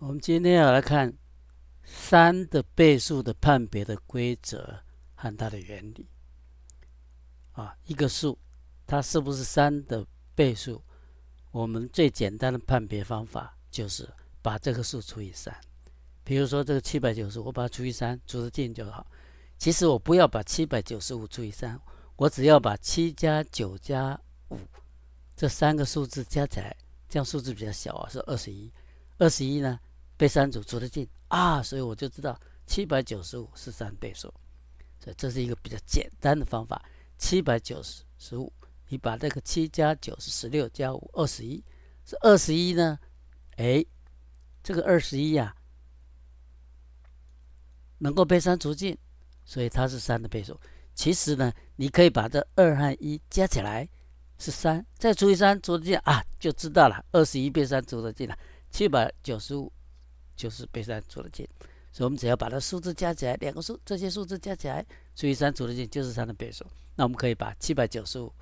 我们今天要来看三的倍数的判别的规则和它的原理啊，一个数它是不是三的倍数？我们最简单的判别方法就是把这个数除以三，比如说这个七百九十五，我把它除以三，除得进就好。其实我不要把七百九十五除以三，我只要把七加九加五这三个数字加起来，这样数字比较小啊，是二十一。二十一呢？被三组除得进啊，所以我就知道七百九十五是三倍数。所以这是一个比较简单的方法。七百九十十五，你把这个七加九是十六加五二十一，是二十一呢？哎，这个二十一呀，能够被三除尽，所以它是三的倍数。其实呢，你可以把这二和一加起来是三，再除以三除得尽啊，就知道了。二十一被三除得进了七百九十五。就是被三除了尽，所以我们只要把它数字加起来，两个数这些数字加起来，除以三除的尽就是三的倍数。那我们可以把七百九十五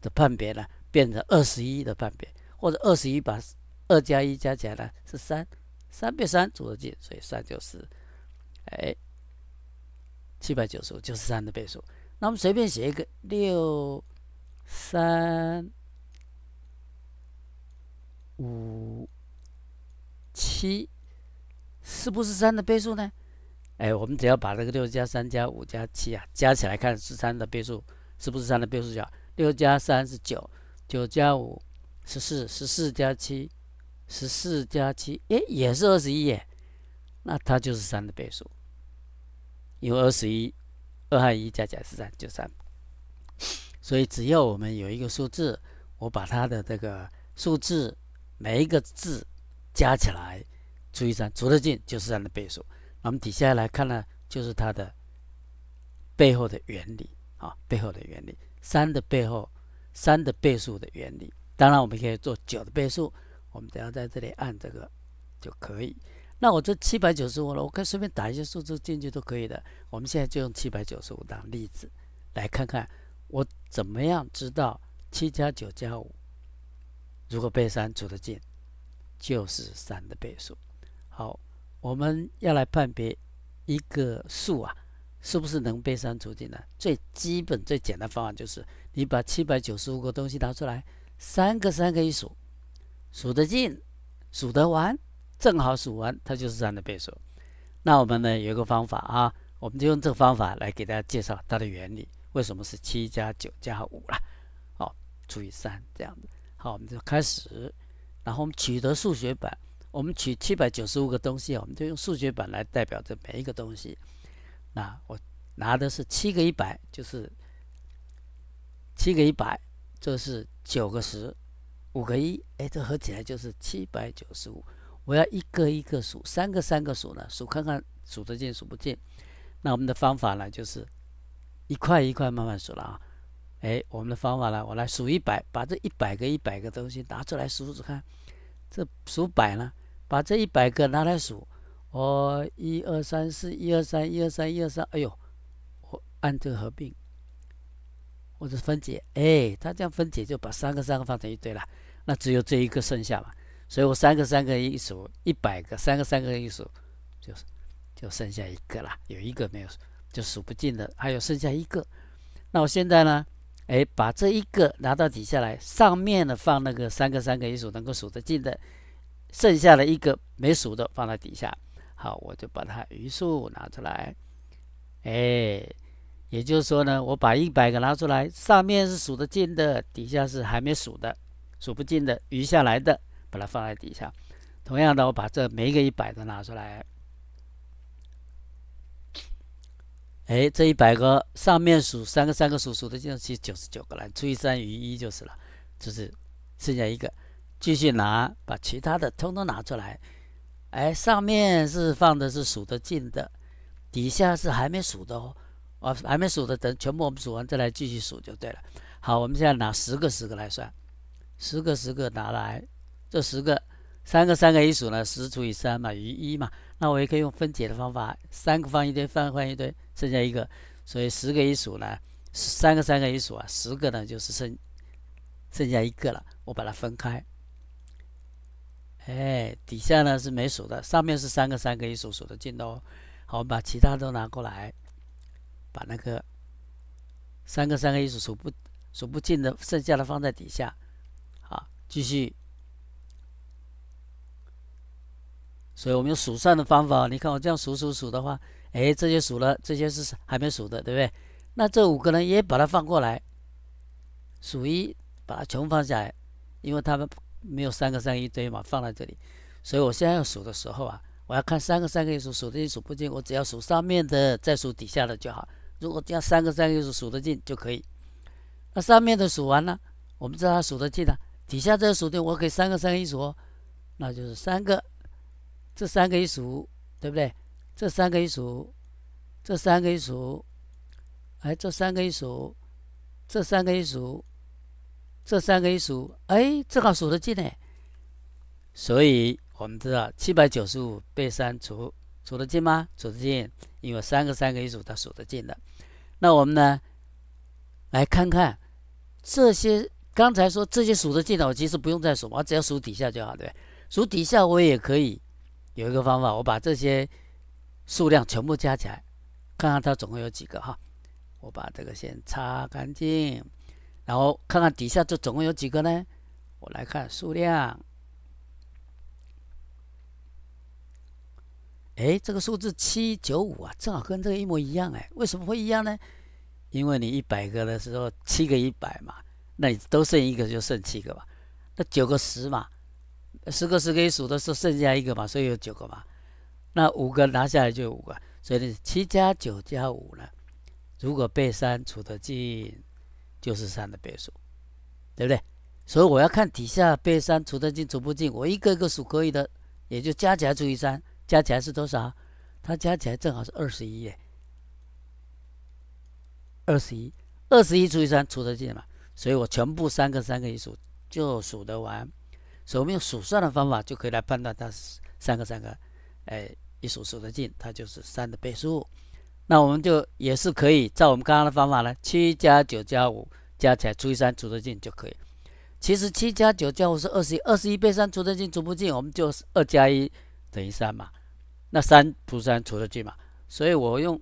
的判别呢，变成二十一的判别，或者二十一把二加一加起来呢是三，三被三除的尽，所以三就是哎，七百九十五就是三的倍数。那我们随便写一个六三五七。是不是三的倍数呢？哎，我们只要把这个六加三加五加七啊加起来看，是三的倍数是不是三的倍数？好？六加三是九，九加五十四，十四加七十四加七，哎，也是二十一，耶。那它就是三的倍数，因为二十一二还一加来是三就三。所以只要我们有一个数字，我把它的这个数字每一个字加起来。除以三，除得进就是三的倍数。那我们底下来看呢，就是它的背后的原理啊，背后的原理，三的背后，三的倍数的原理。当然，我们可以做九的倍数，我们只要在这里按这个就可以。那我这七百九十五了，我可以随便打一些数字进去都可以的。我们现在就用七百九十五当例子，来看看我怎么样知道七加九加五，如果被三除得进，就是三的倍数。好，我们要来判别一个数啊，是不是能被三除尽呢？最基本、最简单方法就是，你把七百九十五个东西拿出来，三个三个一数，数得进、数得完，正好数完，它就是三的倍数。那我们呢有一个方法啊，我们就用这个方法来给大家介绍它的原理，为什么是七加九加五啦？好，除以三这样子。好，我们就开始，然后我们取得数学本。我们取七百九十五个东西我们就用数学本来代表这每一个东西。那我拿的是七个一百，就是七个一百，这是九个十，五个一，哎，这合起来就是七百九十五。我要一个一个数，三个三个数呢，数看看数得进数不进？那我们的方法呢，就是一块一块慢慢数了啊。哎，我们的方法呢，我来数一百，把这一百个一百个东西拿出来数数看。这数百呢？把这一百个拿来数，我一二三四，一二三，一二三，一二三，哎呦，我按这个合并，我者分解，哎，他这样分解就把三个三个放成一堆了，那只有这一个剩下嘛，所以我三个三个一数一百个，三个三个一数，就是就剩下一个了，有一个没有，就数不尽的，还有剩下一个，那我现在呢？哎，把这一个拿到底下来，上面的放那个三个三个一数能够数得进的，剩下的一个没数的放在底下。好，我就把它余数拿出来。哎，也就是说呢，我把一百个拿出来，上面是数得进的，底下是还没数的，数不进的余下来的，把它放在底下。同样的，我把这每一个一百的拿出来。哎，这一百个上面数三个三个数，数的进，去九十九个了，除以三余一就是了，就是剩下一个，继续拿，把其他的通通拿出来。哎，上面是放的是数的进的，底下是还没数的，哦，我还没数的等全部我们数完再来继续数就对了。好，我们现在拿十个十个来算，十个十个拿来，这十个。三个三个一数呢，十除以三嘛，余一嘛。那我也可以用分解的方法，三个放一堆，放放一堆，剩下一个。所以十个一数呢，三个三个一数啊，十个呢就是剩，剩下一个了。我把它分开。哎，底下呢是没数的，上面是三个三个一数数的尽哦。好，我们把其他都拿过来，把那个三个三个一数数不数不尽的剩下的放在底下。好，继续。所以我们用数算的方法，你看我这样数数数的话，哎，这些数了，这些是还没数的，对不对？那这五个呢，也把它放过来，数一，把它全部放下来，因为他们没有三个三一堆嘛，放在这里。所以我现在要数的时候啊，我要看三个三个一数，数得进数不进，我只要数上面的，再数底下的就好。如果这样三个三个一数数得进就可以。那上面的数完了，我们知道它数得进的，底下这个数的，我可以三个三个一数哦，那就是三个。这三个一数，对不对？这三个一数，这三个一数，哎，这三个一数，这三个一数，这三个一数，哎，正好数得进呢。所以我们知道七百九十五被三除，数得进吗？数得进，因为三个三个一数，它数得进的。那我们呢，来看看这些刚才说这些数得进，我其实不用再数我只要数底下就好，对不对？数底下我也可以。有一个方法，我把这些数量全部加起来，看看它总共有几个哈。我把这个先擦干净，然后看看底下这总共有几个呢？我来看数量，哎，这个数字七九五啊，正好跟这个一模一样哎。为什么会一样呢？因为你一百个的时候七个一百嘛，那你都剩一个就剩七个吧，那九个十嘛。十个十个一数的时候，剩下一个嘛，所以有九个嘛。那五个拿下来就有五个，所以呢，七加九加五呢，如果被三除得进，就是三的倍数，对不对？所以我要看底下被三除得进除不进。我一个个数可以的，也就加起来除以三，加起来是多少？它加起来正好是二十一，耶，二十一，二十一除以三除得进嘛，所以我全部三个三个一数就数得完。所以我们用数算的方法就可以来判断它三个三个，哎，一数数得进，它就是三的倍数。那我们就也是可以照我们刚刚的方法呢，七加九加五加起来除以三除得进就可以。其实七加九加五是二十二十一，倍三除得进除不尽，我们就二加一等于三嘛。那三除三除得进嘛，所以我用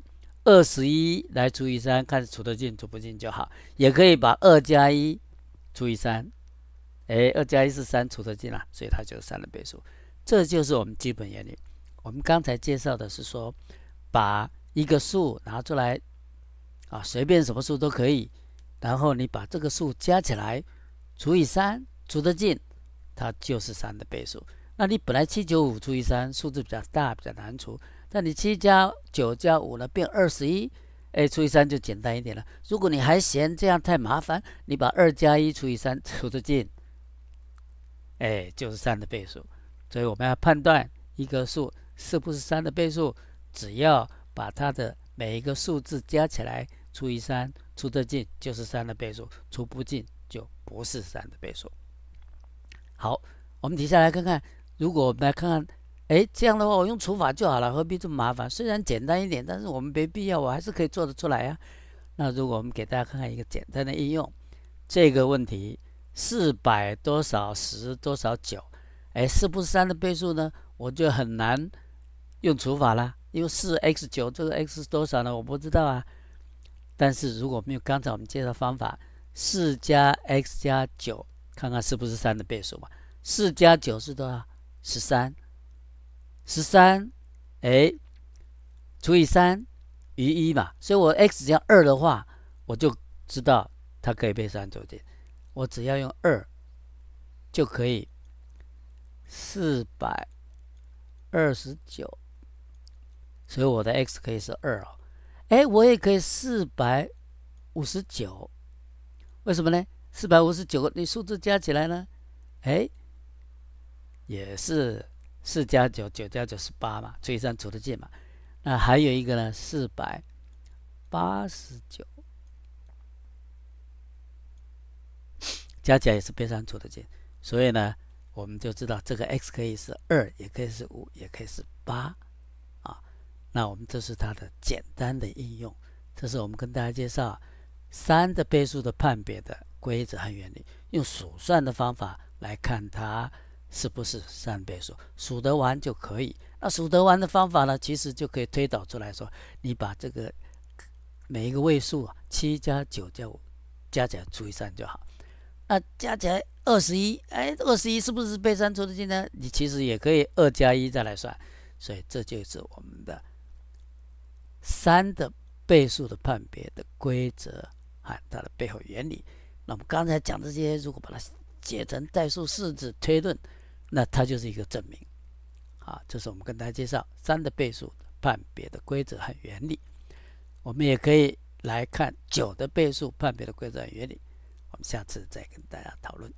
二十一来除以三看除得进除不尽就好。也可以把二加一除以三。哎，二加一是三，除得进啦，所以它就是三的倍数。这就是我们基本原理。我们刚才介绍的是说，把一个数拿出来，啊，随便什么数都可以，然后你把这个数加起来，除以三，除得进，它就是三的倍数。那你本来七九五除以三，数字比较大，比较难除，但你七加九加五呢，变二十一，哎，除以三就简单一点了。如果你还嫌这样太麻烦，你把二加一除以三，除得进。哎，就是三的倍数，所以我们要判断一个数是不是三的倍数，只要把它的每一个数字加起来，除以三，除得进就是三的倍数，除不进就不是三的倍数。好，我们接下来看看，如果我们来看看，哎，这样的话我用除法就好了，何必这么麻烦？虽然简单一点，但是我们没必要，我还是可以做得出来啊。那如果我们给大家看看一个简单的应用，这个问题。四百多少十多少九，哎，是不是三的倍数呢？我就很难用除法了，因为四 x 九这个 x 是多少呢？我不知道啊。但是如果没有刚才我们介绍方法，四加 x 加九，看看是不是三的倍数吧。四加九是多少？十三，十三，哎，除以三余一嘛，所以我 x 加二的话，我就知道它可以被三整除。我只要用二，就可以四百二十九，所以我的 x 可以是二哦。哎，我也可以四百五十九，为什么呢？四百五十九个，你数字加起来呢？哎，也是四加九，九加九是八嘛，除以三除的尽嘛。那还有一个呢，四百八十九。加起来也是被删除的减，所以呢，我们就知道这个 x 可以是二，也可以是五，也可以是八，啊，那我们这是它的简单的应用。这是我们跟大家介绍三的倍数的判别的规则和原理，用数算的方法来看它是不是三倍数，数得完就可以。那数得完的方法呢，其实就可以推导出来说，你把这个每一个位数啊，七加九就加起来除以三就好。那加起来二十一，哎，二十一是不是被三除的进呢？你其实也可以二加一再来算，所以这就是我们的三的倍数的判别的规则和它的背后原理。那我们刚才讲这些，如果把它写成代数式子推论，那它就是一个证明。啊，这是我们跟大家介绍三的倍数判别的规则和原理。我们也可以来看九的倍数判别的规则原理。下次再跟大家讨论。